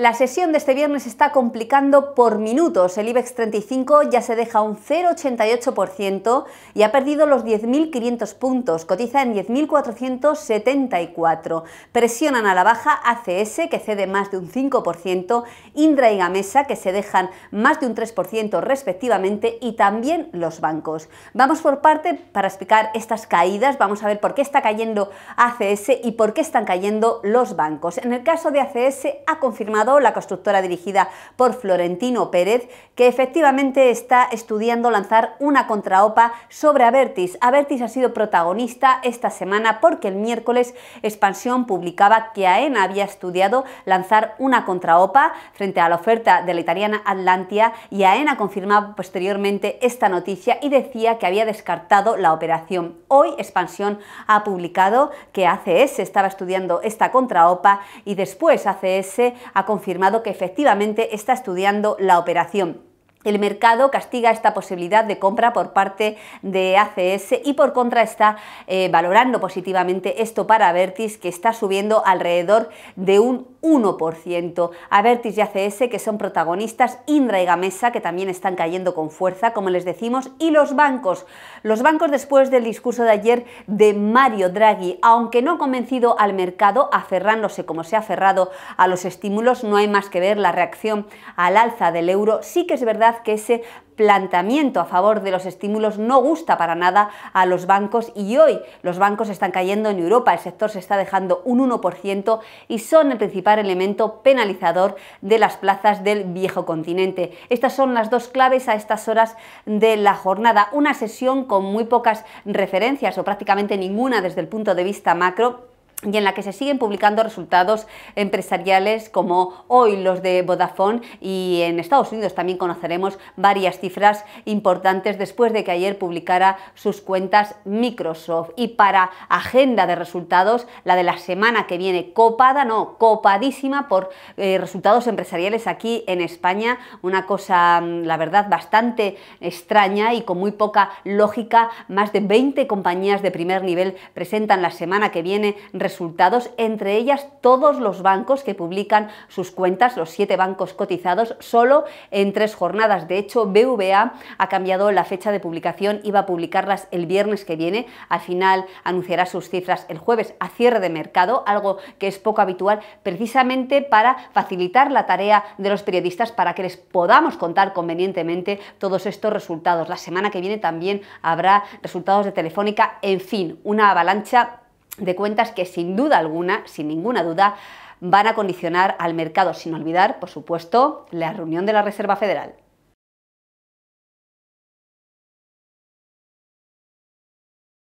La sesión de este viernes está complicando por minutos. El IBEX 35 ya se deja un 0,88% y ha perdido los 10.500 puntos. Cotiza en 10.474. Presionan a la baja ACS, que cede más de un 5%, Indra y Gamesa, que se dejan más de un 3% respectivamente, y también los bancos. Vamos por parte para explicar estas caídas. Vamos a ver por qué está cayendo ACS y por qué están cayendo los bancos. En el caso de ACS ha confirmado la constructora dirigida por Florentino Pérez, que efectivamente está estudiando lanzar una contraopa sobre Avertis. Avertis ha sido protagonista esta semana porque el miércoles Expansión publicaba que AENA había estudiado lanzar una contraopa frente a la oferta de la italiana Atlantia y AENA confirmaba posteriormente esta noticia y decía que había descartado la operación. Hoy Expansión ha publicado que ACS estaba estudiando esta contraopa y después ACS ha confirmado confirmado que efectivamente está estudiando la operación el mercado castiga esta posibilidad de compra por parte de ACS y por contra está eh, valorando positivamente esto para Avertis que está subiendo alrededor de un 1%. Avertis y ACS que son protagonistas, Indra y Gamesa que también están cayendo con fuerza como les decimos y los bancos. Los bancos después del discurso de ayer de Mario Draghi, aunque no convencido al mercado, aferrándose como se ha aferrado a los estímulos, no hay más que ver la reacción al alza del euro, sí que es verdad que ese planteamiento a favor de los estímulos no gusta para nada a los bancos y hoy los bancos están cayendo en Europa, el sector se está dejando un 1% y son el principal elemento penalizador de las plazas del viejo continente. Estas son las dos claves a estas horas de la jornada, una sesión con muy pocas referencias o prácticamente ninguna desde el punto de vista macro y en la que se siguen publicando resultados empresariales como hoy los de Vodafone y en Estados Unidos también conoceremos varias cifras importantes después de que ayer publicara sus cuentas Microsoft y para agenda de resultados la de la semana que viene copada, no, copadísima por eh, resultados empresariales aquí en España, una cosa mm, la verdad bastante extraña y con muy poca lógica, más de 20 compañías de primer nivel presentan la semana que viene resultados resultados, entre ellas todos los bancos que publican sus cuentas, los siete bancos cotizados, solo en tres jornadas. De hecho, BVA ha cambiado la fecha de publicación, iba a publicarlas el viernes que viene, al final anunciará sus cifras el jueves a cierre de mercado, algo que es poco habitual, precisamente para facilitar la tarea de los periodistas para que les podamos contar convenientemente todos estos resultados. La semana que viene también habrá resultados de Telefónica, en fin, una avalancha de cuentas que sin duda alguna, sin ninguna duda, van a condicionar al mercado, sin olvidar, por supuesto, la reunión de la Reserva Federal.